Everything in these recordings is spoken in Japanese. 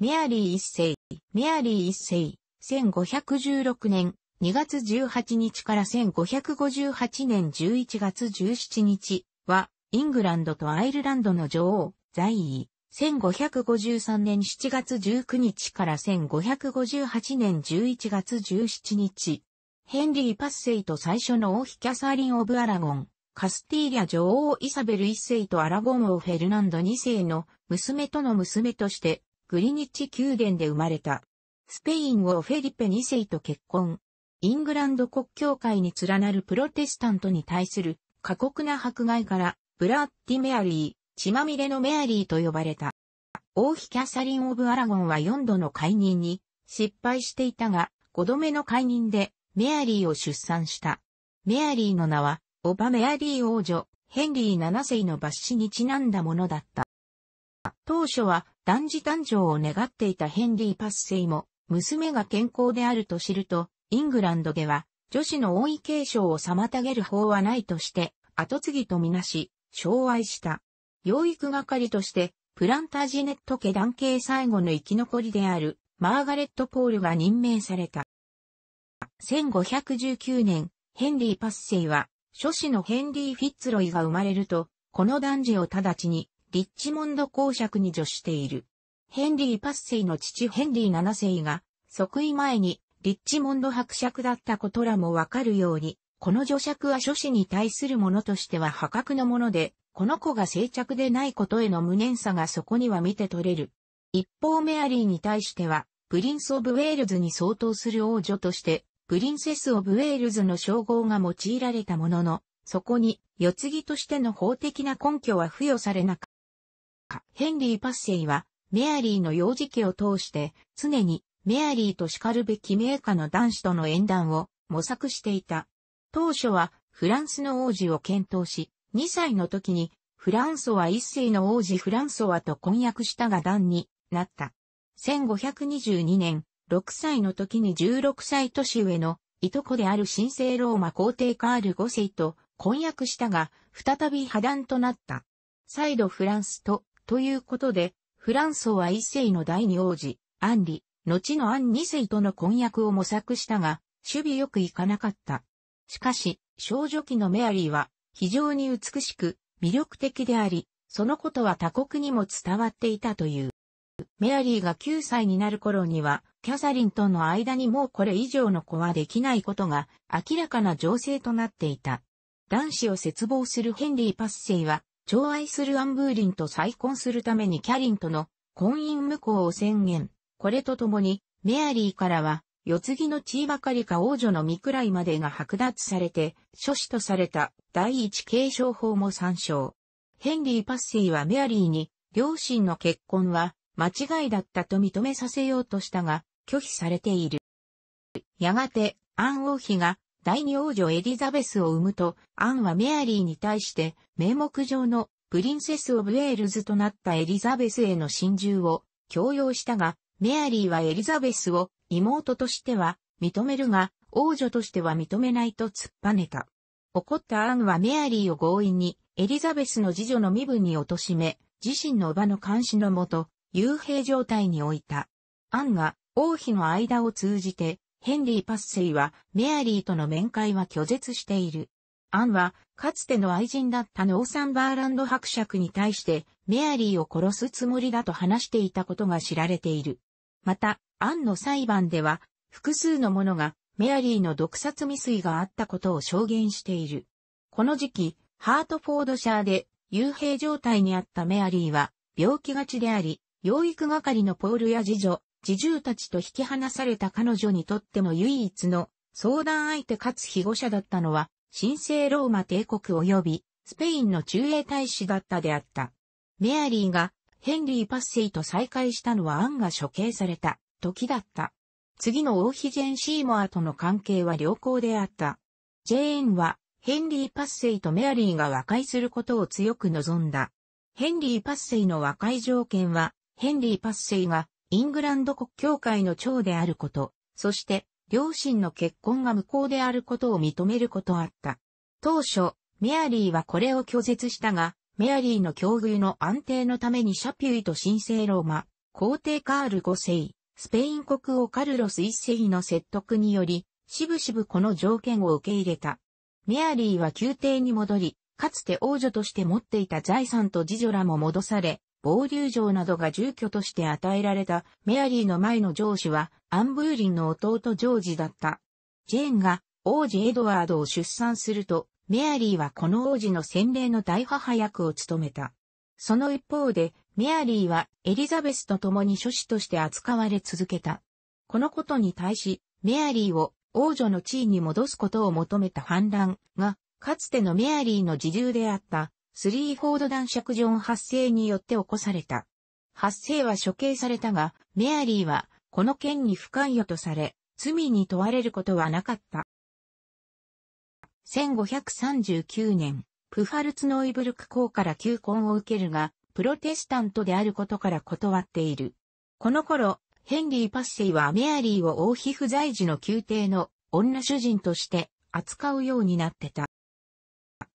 メアリー一世、メアリー一世、1516年2月18日から1558年11月17日は、イングランドとアイルランドの女王、在位。1553年7月19日から1558年11月17日、ヘンリー・パッセイと最初の王妃キャサリン・オブ・アラゴン、カスティーリャ女王イサベル一世とアラゴン王フェルナンド二世の娘との娘としてグリニッチ宮殿で生まれた。スペイン王フェリペ2世と結婚。イングランド国教会に連なるプロテスタントに対する過酷な迫害から、ブラッディ・メアリー、血まみれのメアリーと呼ばれた。王妃キャサリン・オブ・アラゴンは4度の解任に失敗していたが、5度目の解任でメアリーを出産した。メアリーの名は、オバ・メアリー王女、ヘンリー7世の抜子にちなんだものだった。当初は男児誕生を願っていたヘンリー・パッセイも、娘が健康であると知ると、イングランドでは、女子の王位継承を妨げる法はないとして、後継ぎとみなし、障害した。養育係として、プランタジネット家男系最後の生き残りである、マーガレット・ポールが任命された。1519年、ヘンリー・パッセイは、諸子のヘンリー・フィッツロイが生まれると、この男児を直ちにリッチモンド公爵に助している。ヘンリー・パッセイの父ヘンリー7世が、即位前にリッチモンド伯爵だったことらもわかるように、この女爵は諸子に対するものとしては破格のもので、この子が静着でないことへの無念さがそこには見て取れる。一方メアリーに対しては、プリンス・オブ・ウェールズに相当する王女として、プリンセス・オブ・ウェールズの称号が用いられたものの、そこに、世継ぎとしての法的な根拠は付与されなかっ家、ヘンリー・パッセイは、メアリーの幼児期を通して、常にメアリーと叱るべき名家の男子との縁談を模索していた。当初はフランスの王子を検討し、2歳の時にフランソワ一世の王子フランソワと婚約したが段になった。1522年、6歳の時に16歳年上のいとこである神聖ローマ皇帝カール5世と婚約したが、再び破談となった。再度フランスとということで、フランソは一世の第二王子、アンリ、後のアン二世との婚約を模索したが、守備よくいかなかった。しかし、少女期のメアリーは、非常に美しく、魅力的であり、そのことは他国にも伝わっていたという。メアリーが9歳になる頃には、キャサリンとの間にもうこれ以上の子はできないことが明らかな情勢となっていた。男子を絶望するヘンリー・パッセイは、寵愛するアンブーリンと再婚するためにキャリンとの婚姻無効を宣言。これとともに、メアリーからは、世継ぎの地位ばかりか王女の身くらいまでが剥奪されて、諸子とされた第一継承法も参照。ヘンリー・パッセイはメアリーに、両親の結婚は間違いだったと認めさせようとしたが、拒否されている。やがて、アン王妃が第二王女エリザベスを産むと、アンはメアリーに対して、名目上のプリンセス・オブ・ウェールズとなったエリザベスへの親中を強要したが、メアリーはエリザベスを妹としては認めるが、王女としては認めないと突っぱねた。怒ったアンはメアリーを強引にエリザベスの次女の身分に貶め、自身の場の監視のもと、幽閉状態に置いた。アンが王妃の間を通じてヘンリー・パッセイはメアリーとの面会は拒絶している。アンは、かつての愛人だったノーサンバーランド伯爵に対して、メアリーを殺すつもりだと話していたことが知られている。また、アンの裁判では、複数の者が、メアリーの毒殺未遂があったことを証言している。この時期、ハートフォードシャーで、幽閉状態にあったメアリーは、病気がちであり、養育係のポールや次女、侍従たちと引き離された彼女にとっても唯一の相談相手かつ被護者だったのは、神聖ローマ帝国及びスペインの中英大使だったであった。メアリーがヘンリー・パッセイと再会したのはアンが処刑された時だった。次の王妃ジェン・シーモアとの関係は良好であった。ジェーンはヘンリー・パッセイとメアリーが和解することを強く望んだ。ヘンリー・パッセイの和解条件は、ヘンリー・パッセイがイングランド国教会の長であること、そして、両親の結婚が無効であることを認めることあった。当初、メアリーはこれを拒絶したが、メアリーの境遇の安定のためにシャピュイと神聖ローマ、皇帝カール5世、スペイン国王カルロス1世の説得により、しぶしぶこの条件を受け入れた。メアリーは宮廷に戻り、かつて王女として持っていた財産と次女らも戻され、防流城などが住居として与えられたメアリーの前の上司はアン・ブーリンの弟ジョージだった。ジェーンが王子エドワードを出産すると、メアリーはこの王子の洗礼の大母役を務めた。その一方で、メアリーはエリザベスと共に諸子として扱われ続けた。このことに対し、メアリーを王女の地位に戻すことを求めた反乱が、かつてのメアリーの自流であったスリーフォード男爵ジョン発生によって起こされた。発生は処刑されたが、メアリーはこの件に不関与とされ、罪に問われることはなかった。1539年、プファルツノイブルク港から求婚を受けるが、プロテスタントであることから断っている。この頃、ヘンリー・パッセイはメアリーを王妃不在時の宮廷の女主人として扱うようになってた。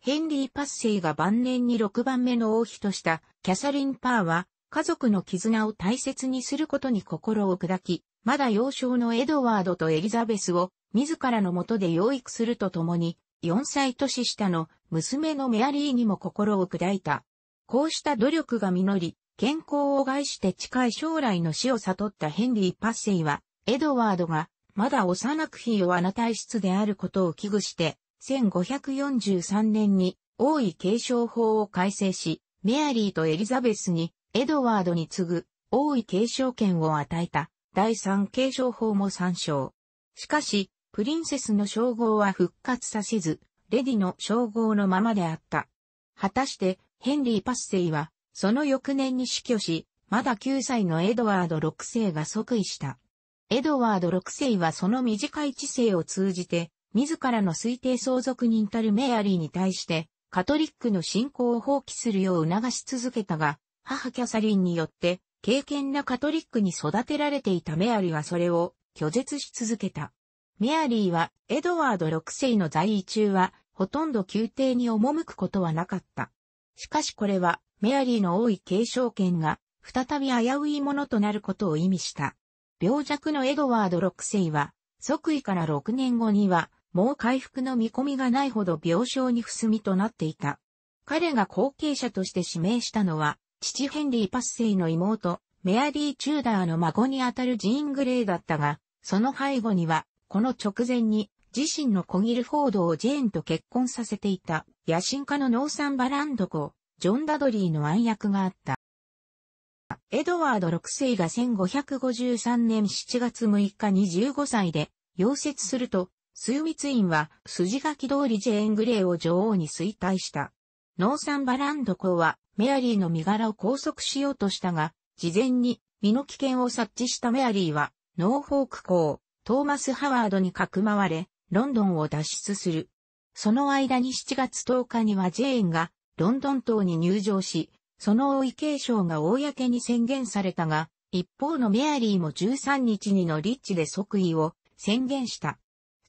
ヘンリー・パッセイが晩年に6番目の王妃としたキャサリン・パーは、家族の絆を大切にすることに心を砕き、まだ幼少のエドワードとエリザベスを自らの下で養育するとともに、4歳年下の娘のメアリーにも心を砕いた。こうした努力が実り、健康を害して近い将来の死を悟ったヘンリー・パッセイは、エドワードがまだ幼く非弱な体質であることを危惧して、1543年に王位継承法を改正し、メアリーとエリザベスにエドワードに次ぐ王位継承権を与えた第三継承法も参照。しかし、プリンセスの称号は復活させず、レディの称号のままであった。果たして、ヘンリー・パッセイは、その翌年に死去し、まだ9歳のエドワード6世が即位した。エドワード6世はその短い知性を通じて、自らの推定相続人たるメアリーに対して、カトリックの信仰を放棄するよう促し続けたが、母キャサリンによって、敬虔なカトリックに育てられていたメアリーはそれを拒絶し続けた。メアリーは、エドワード6世の在位中は、ほとんど宮廷に赴くことはなかった。しかしこれは、メアリーの多い継承権が、再び危ういものとなることを意味した。病弱のエドワード6世は、即位から6年後には、もう回復の見込みがないほど病床に伏みとなっていた。彼が後継者として指名したのは、父ヘンリー・パッセイの妹、メアリー・チューダーの孫にあたるジーン・グレイだったが、その背後には、この直前に、自身のコギルフォードをジェーンと結婚させていた、野心家のノーサン・バランド子、ジョン・ダドリーの暗躍があった。エドワード6世が1553年7月6日に15歳で、溶接すると、ツ密院は筋書き通りジェーン・グレーを女王に衰退した。ノーサンバランド公はメアリーの身柄を拘束しようとしたが、事前に身の危険を察知したメアリーは、ノーフォーク公、トーマス・ハワードにかくまわれ、ロンドンを脱出する。その間に7月10日にはジェーンがロンドン島に入場し、その王位継承が公に宣言されたが、一方のメアリーも13日にのリッチで即位を宣言した。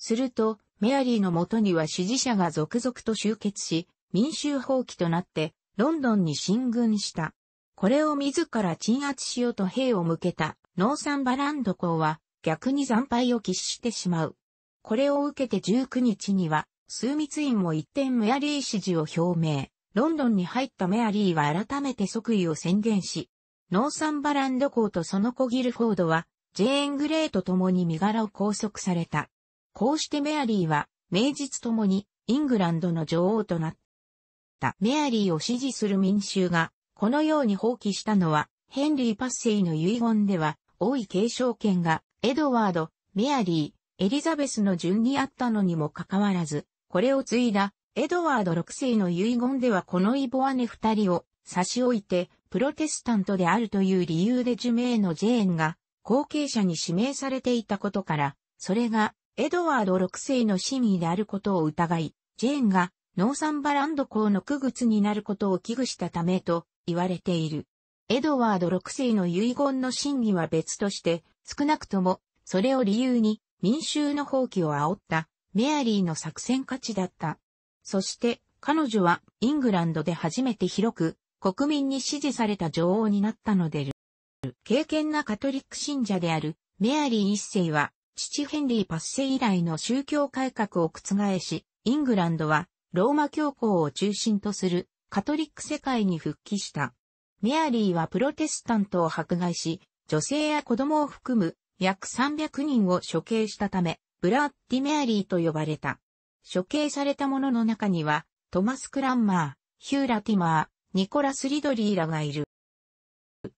すると、メアリーの元には支持者が続々と集結し、民衆放棄となって、ロンドンに進軍した。これを自ら鎮圧しようと兵を向けた、ノーサンバランド公は、逆に惨敗を喫してしまう。これを受けて19日には、枢密院も一点メアリー支持を表明。ロンドンに入ったメアリーは改めて即位を宣言し、ノーサンバランド公とその子ギルフォードは、ジェーン・グレーと共に身柄を拘束された。こうしてメアリーは、名実ともに、イングランドの女王となった。メアリーを支持する民衆が、このように放棄したのは、ヘンリー・パッセイの遺言では、王位継承権が、エドワード、メアリー、エリザベスの順にあったのにもかかわらず、これを継いだ、エドワード6世の遺言ではこのイボアネ2人を差し置いて、プロテスタントであるという理由でジュメのジェーンが後継者に指名されていたことから、それがエドワード6世の市民であることを疑い、ジェーンがノーサンバランド公の区靴になることを危惧したためと言われている。エドワード6世の遺言の真偽は別として、少なくともそれを理由に民衆の放棄を煽ったメアリーの作戦価値だった。そして彼女はイングランドで初めて広く国民に支持された女王になったのでる。敬虔なカトリック信者であるメアリー1世は父ヘンリー・パッセ以来の宗教改革を覆し、イングランドはローマ教皇を中心とするカトリック世界に復帰した。メアリーはプロテスタントを迫害し、女性や子供を含む約300人を処刑したため、ブラッディ・メアリーと呼ばれた。処刑された者の中には、トマス・クランマー、ヒュー・ラティマー、ニコラス・リドリーらがいる。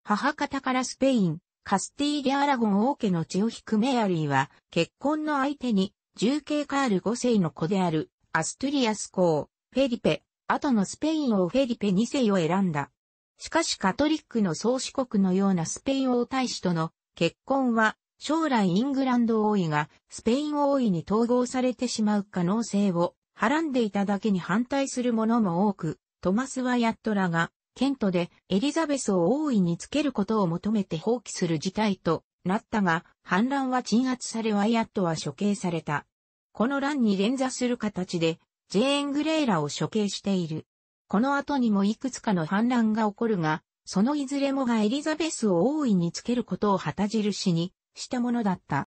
母方からスペイン、カスティーリアラゴン王家の血を引くメアリーは、結婚の相手に、重慶カール5世の子である、アストゥリアス公、フェリペ、後のスペイン王フェリペ2世を選んだ。しかしカトリックの宗主国のようなスペイン王大使との結婚は、将来イングランド王位がスペイン王位に統合されてしまう可能性をはらんでいただけに反対する者も多く、トマス・ワヤットらがケントでエリザベスを大いにつけることを求めて放棄する事態となったが、反乱は鎮圧されワイアットは処刑された。この乱に連座する形で、ジェーン・グレイラを処刑している。この後にもいくつかの反乱が起こるが、そのいずれもがエリザベスを大いにつけることを旗印にしたものだった。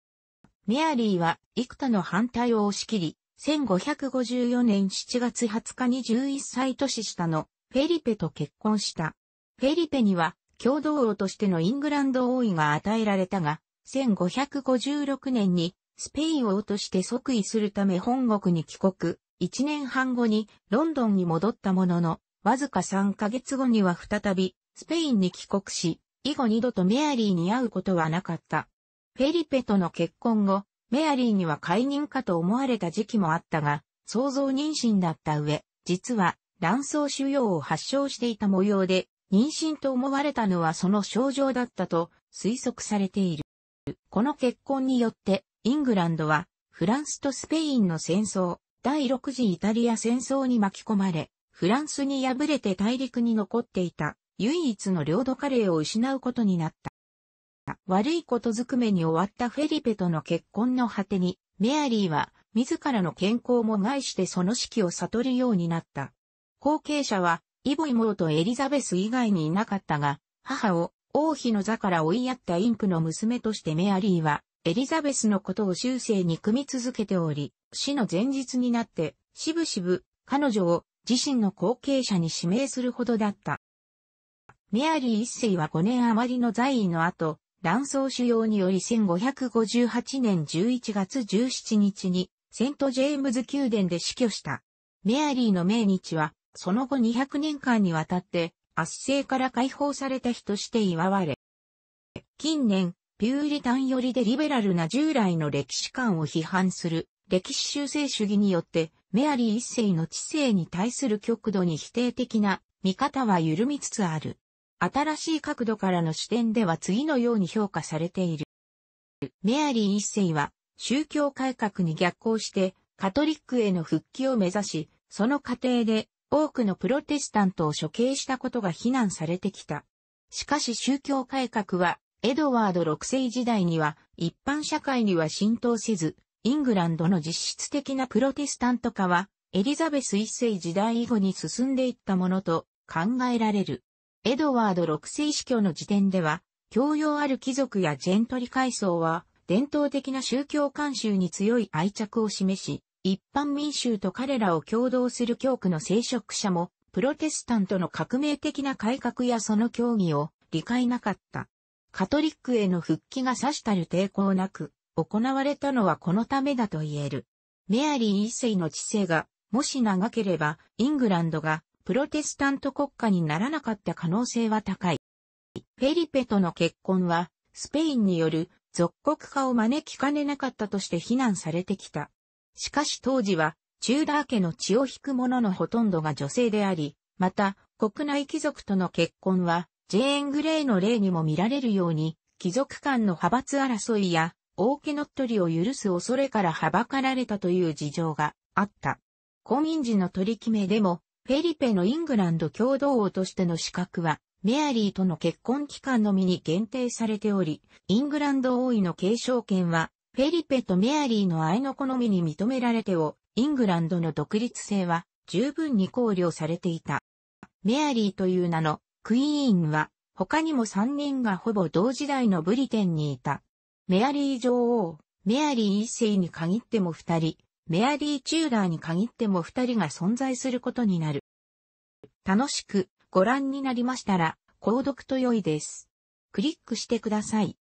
メアリーは幾多の反対を押し切り、1554年7月20日に11歳年下のフェリペと結婚した。フェリペには、共同王としてのイングランド王位が与えられたが、1556年にスペイン王として即位するため本国に帰国、1年半後にロンドンに戻ったものの、わずか3ヶ月後には再びスペインに帰国し、以後二度とメアリーに会うことはなかった。フェリペとの結婚後、メアリーには解任かと思われた時期もあったが、想像妊娠だった上、実は卵巣腫瘍を発症していた模様で、妊娠と思われたのはその症状だったと推測されている。この結婚によって、イングランドは、フランスとスペインの戦争、第6次イタリア戦争に巻き込まれ、フランスに敗れて大陸に残っていた、唯一の領土カレーを失うことになった。悪いことずくめに終わったフェリペとの結婚の果てに、メアリーは、自らの健康も害してその死期を悟るようになった。後継者は、イボイモロとエリザベス以外にいなかったが、母を王妃の座から追いやったインプの娘としてメアリーは、エリザベスのことを終生に組み続けており、死の前日になって、しぶしぶ、彼女を自身の後継者に指名するほどだった。メアリー一世は5年余りの在位の後、乱巣主要により1558年11月17日に、セントジェームズ宮殿で死去した。メアリーの命日は、その後200年間にわたって圧政から解放された日として祝われ、近年、ピューリタン寄りでリベラルな従来の歴史観を批判する歴史修正主義によってメアリー一世の知性に対する極度に否定的な見方は緩みつつある。新しい角度からの視点では次のように評価されている。メアリー一世は宗教改革に逆行してカトリックへの復帰を目指し、その過程で多くのプロテスタントを処刑したことが非難されてきた。しかし宗教改革は、エドワード6世時代には一般社会には浸透せず、イングランドの実質的なプロテスタント化は、エリザベス1世時代以後に進んでいったものと考えられる。エドワード6世死去の時点では、教養ある貴族やジェントリ階層は、伝統的な宗教慣習に強い愛着を示し、一般民衆と彼らを共同する教区の聖職者も、プロテスタントの革命的な改革やその教義を理解なかった。カトリックへの復帰がさしたる抵抗なく、行われたのはこのためだと言える。メアリー一世の知性が、もし長ければ、イングランドが、プロテスタント国家にならなかった可能性は高い。フェリペとの結婚は、スペインによる属国化を招きかねなかったとして非難されてきた。しかし当時は、チューダー家の血を引く者のほとんどが女性であり、また、国内貴族との結婚は、ジェーン・グレイの例にも見られるように、貴族間の派閥争いや、王家乗っ取りを許す恐れからはばかられたという事情があった。婚姻時の取り決めでも、フェリペのイングランド共同王としての資格は、メアリーとの結婚期間のみに限定されており、イングランド王位の継承権は、フェリペとメアリーの愛の好みに認められてを、イングランドの独立性は十分に考慮されていた。メアリーという名のクイーンは他にも3人がほぼ同時代のブリテンにいた。メアリー女王、メアリー一世に限っても2人、メアリーチューラーに限っても2人が存在することになる。楽しくご覧になりましたら、購読と良いです。クリックしてください。